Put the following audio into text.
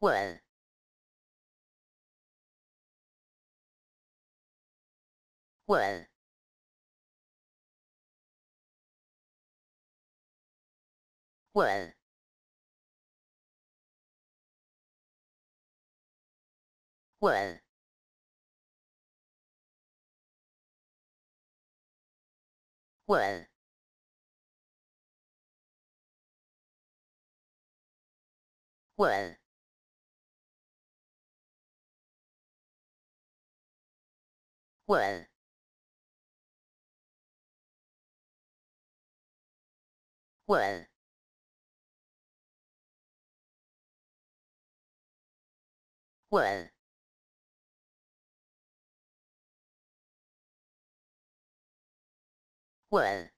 稳，稳，稳，稳，稳，稳。滚！滚！滚！滚！